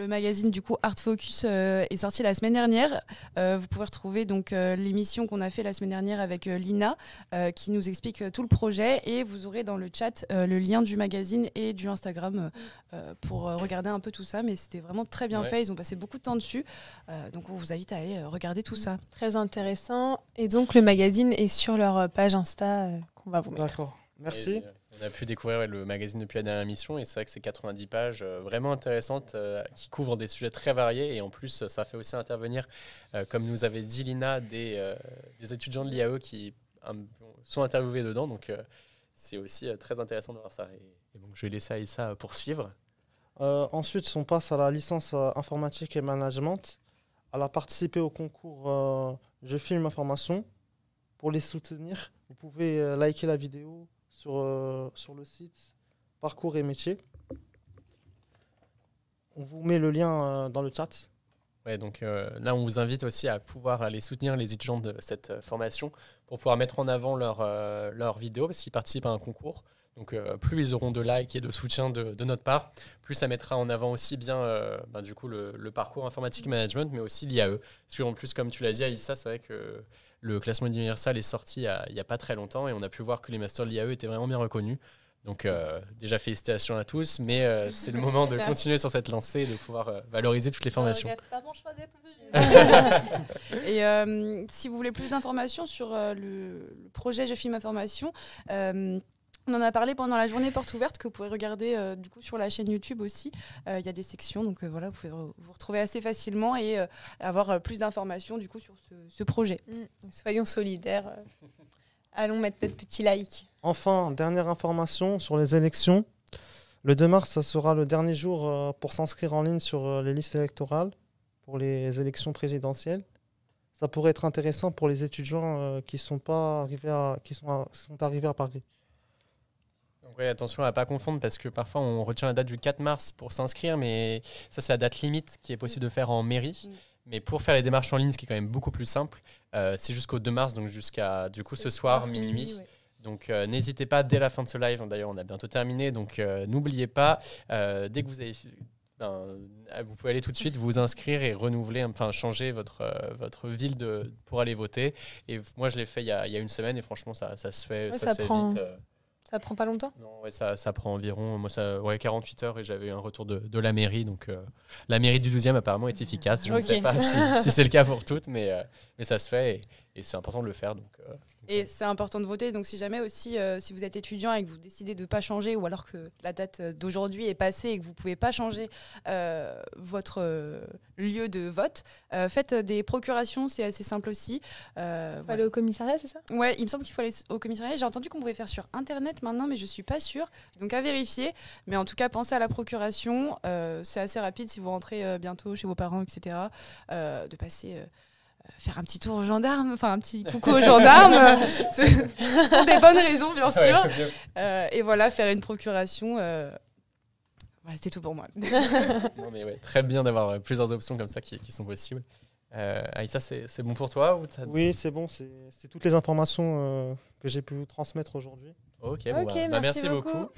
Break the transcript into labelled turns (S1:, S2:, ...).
S1: Le magazine du coup Art Focus euh, est sorti la semaine dernière. Euh, vous pouvez retrouver donc euh, l'émission qu'on a fait la semaine dernière avec Lina qui nous explique tout le projet et vous aurez dans le chat le lien du magazine et du Instagram pour regarder un peu tout ça. Mais c'était vraiment très bien fait. Ils ont passé beaucoup de temps dessus, donc on vous invite à aller regarder tout mmh. ça. Très intéressant. Et donc le magazine est sur leur page Insta qu'on va vous mettre. D'accord. Merci.
S2: On a pu découvrir le magazine depuis la dernière émission et c'est vrai que c'est 90 pages euh, vraiment intéressantes euh, qui couvrent des sujets très variés et en plus ça fait aussi intervenir, euh, comme nous avait dit Lina, des, étudiants de l'IAE qui sont interviewés dedans. Donc c'est aussi très intéressant de voir ça. Et, donc je vais laisser à Issa poursuivre.
S3: ensuite, on passe à la licence informatique et management. Elle a participé au concours Je filme information Pour les soutenir, vous pouvez liker la vidéo, sur, euh, sur le site Parcours et Métiers. On vous met le lien euh, dans le chat.
S2: Ouais, donc euh, là, on vous invite aussi à pouvoir aller soutenir les étudiants de cette formation pour pouvoir mettre en avant leurs leur vidéo parce qu'ils participent à un concours. Donc euh, plus ils auront de likes et de soutien de, notre part, plus ça mettra en avant aussi bien euh, ben, du coup le, parcours informatique management, mais aussi l'IAE. Parce qu'en plus, comme tu l'as dit, Aïssa, c'est vrai que le classement universitaire est sorti il n'y a, pas très longtemps et on a pu voir que les masters de l'IAE étaient vraiment bien reconnus. Donc euh, déjà félicitations à tous, mais c'est le moment de continuer sur cette lancée et de pouvoir valoriser toutes les ah, formations.
S1: Pas mon choix et si vous voulez plus d'informations sur le, projet Je filme ma formation, on en a parlé pendant la journée porte ouverte que vous pouvez regarder euh, du coup sur la chaîne YouTube aussi. Euh, il y a des sections, donc euh, voilà, vous pouvez vous retrouver assez facilement et avoir plus d'informations du coup sur ce, projet. Mm. Soyons solidaires. Allons mettre notre petit like.
S3: Enfin, dernière information sur les élections. Le 2 mars, ça sera le dernier jour pour s'inscrire en ligne sur les listes électorales pour les élections présidentielles. Ça pourrait être intéressant pour les étudiants qui sont pas arrivés qui sont, sont arrivés à Paris.
S2: Oui, attention à ne pas confondre parce que parfois on retient la date du 4 mars pour s'inscrire, mais ça c'est la date limite qui est possible de faire en mairie. Mm. Mais pour faire les démarches en ligne, ce qui est quand même beaucoup plus simple, euh, c'est jusqu'au 2 mars, donc jusqu'à du coup ce soir, minuit. Donc euh, n'hésitez pas dès la fin de ce live, hein, d'ailleurs on a bientôt terminé, donc euh, n'oubliez pas, dès que vous avez ben, vous pouvez aller tout de suite vous inscrire et renouveler, enfin changer votre, votre ville de, pour aller voter. Et moi, je l'ai fait il y, a, une semaine et franchement, ça, se fait, ça, vite.
S1: Ça prend pas longtemps Non,
S2: ça, prend environ moi, ça, ouais, 48 heures et j'avais eu un retour de, la mairie. Donc euh, la mairie du 12e apparemment est ah. efficace. Je ne sais pas si, c'est le cas pour toutes, mais, euh, mais ça se fait et c'est important de le faire. Donc,
S3: euh,
S1: et c'est important de voter. Donc si jamais aussi, euh, si vous êtes étudiant et que vous décidez de ne pas changer, ou alors que la date euh, d'aujourd'hui est passée et que vous ne pouvez pas changer votre lieu de vote, faites des procurations, c'est assez simple aussi. Il faut aller au commissariat, c'est ça Ouais, il me semble qu'il faut aller au commissariat. J'ai entendu qu'on pouvait faire sur Internet maintenant, mais je ne suis pas sûre. Donc à vérifier. Mais en tout cas, pensez à la procuration. c'est assez rapide si vous rentrez bientôt chez vos parents, etc. de passer... Euh, faire un petit tour aux gendarmes, enfin un petit coucou aux gendarmes, pour des bonnes raisons bien sûr. Euh, et voilà, faire une procuration. Voilà, euh, c'était tout pour moi.
S2: très bien d'avoir plusieurs options comme ça qui, sont possibles. Euh, Aïssa, c'est bon pour toi ou Oui, c'est bon, c'est
S3: toutes les informations que j'ai pu vous transmettre aujourd'hui.
S2: Ok, bah, bah, merci, beaucoup.